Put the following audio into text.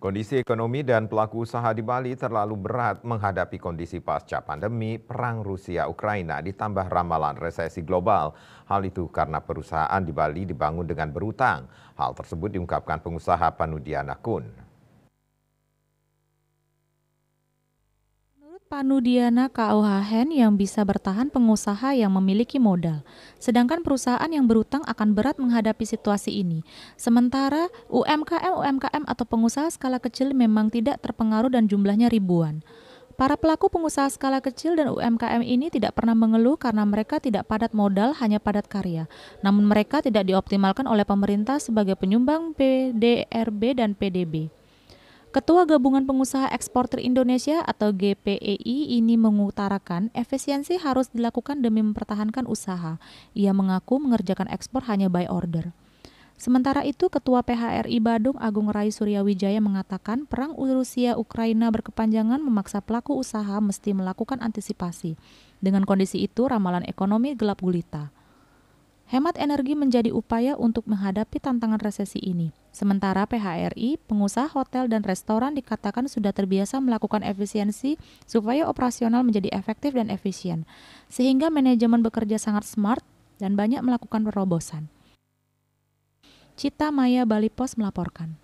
Kondisi ekonomi dan pelaku usaha di Bali terlalu berat menghadapi kondisi pasca pandemi perang Rusia-Ukraina ditambah ramalan resesi global. Hal itu karena perusahaan di Bali dibangun dengan berutang. Hal tersebut diungkapkan pengusaha Panudiana Kun. Panudiana KUHN yang bisa bertahan pengusaha yang memiliki modal. Sedangkan perusahaan yang berutang akan berat menghadapi situasi ini. Sementara UMKM-UMKM atau pengusaha skala kecil memang tidak terpengaruh dan jumlahnya ribuan. Para pelaku pengusaha skala kecil dan UMKM ini tidak pernah mengeluh karena mereka tidak padat modal, hanya padat karya. Namun mereka tidak dioptimalkan oleh pemerintah sebagai penyumbang PDRB dan PDB. Ketua Gabungan Pengusaha Eksporter Indonesia atau GPEI ini mengutarakan efisiensi harus dilakukan demi mempertahankan usaha. Ia mengaku mengerjakan ekspor hanya by order. Sementara itu, Ketua PHRI Badung Agung Rai Suryawijaya mengatakan perang Rusia-Ukraina berkepanjangan memaksa pelaku usaha mesti melakukan antisipasi. Dengan kondisi itu, ramalan ekonomi gelap gulita. Hemat energi menjadi upaya untuk menghadapi tantangan resesi ini. Sementara PHRI, pengusaha hotel dan restoran dikatakan sudah terbiasa melakukan efisiensi supaya operasional menjadi efektif dan efisien, sehingga manajemen bekerja sangat smart dan banyak melakukan perobosan. Cita Maya Bali Pos melaporkan.